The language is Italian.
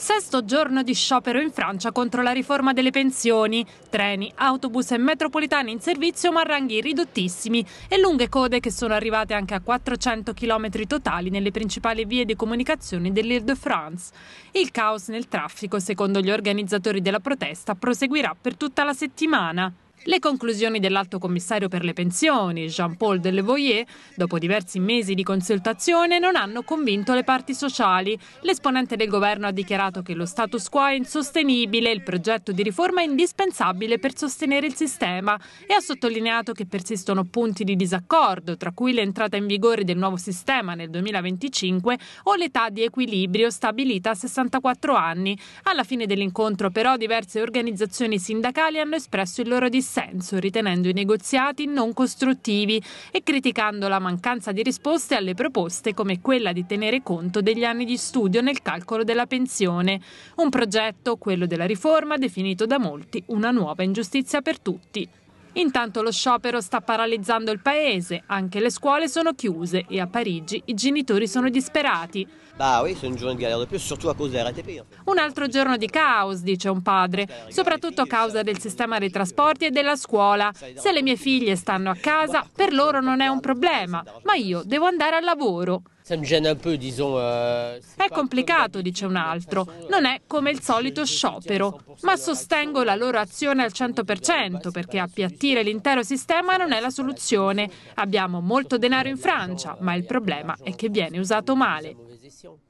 Sesto giorno di sciopero in Francia contro la riforma delle pensioni. Treni, autobus e metropolitane in servizio ma ranghi ridottissimi e lunghe code che sono arrivate anche a 400 km totali nelle principali vie di comunicazione dell'Île-de-France. Il caos nel traffico, secondo gli organizzatori della protesta, proseguirà per tutta la settimana. Le conclusioni dell'Alto Commissario per le Pensioni, Jean-Paul Delevoyer, dopo diversi mesi di consultazione, non hanno convinto le parti sociali. L'esponente del governo ha dichiarato che lo status quo è insostenibile, il progetto di riforma è indispensabile per sostenere il sistema e ha sottolineato che persistono punti di disaccordo, tra cui l'entrata in vigore del nuovo sistema nel 2025 o l'età di equilibrio stabilita a 64 anni. Alla fine dell'incontro però diverse organizzazioni sindacali hanno espresso il loro disaccordo dissenso, ritenendo i negoziati non costruttivi e criticando la mancanza di risposte alle proposte come quella di tenere conto degli anni di studio nel calcolo della pensione. Un progetto, quello della riforma, definito da molti una nuova ingiustizia per tutti. Intanto lo sciopero sta paralizzando il paese, anche le scuole sono chiuse e a Parigi i genitori sono disperati. Un altro giorno di caos, dice un padre, soprattutto a causa del sistema dei trasporti e della scuola. Se le mie figlie stanno a casa, per loro non è un problema, ma io devo andare al lavoro. Euh, è complicato, dice un altro, non è come il solito sciopero, ma sostengo la loro azione al 100% perché appiattire l'intero sistema non è la soluzione. Abbiamo molto denaro in Francia, ma il problema è che viene usato male.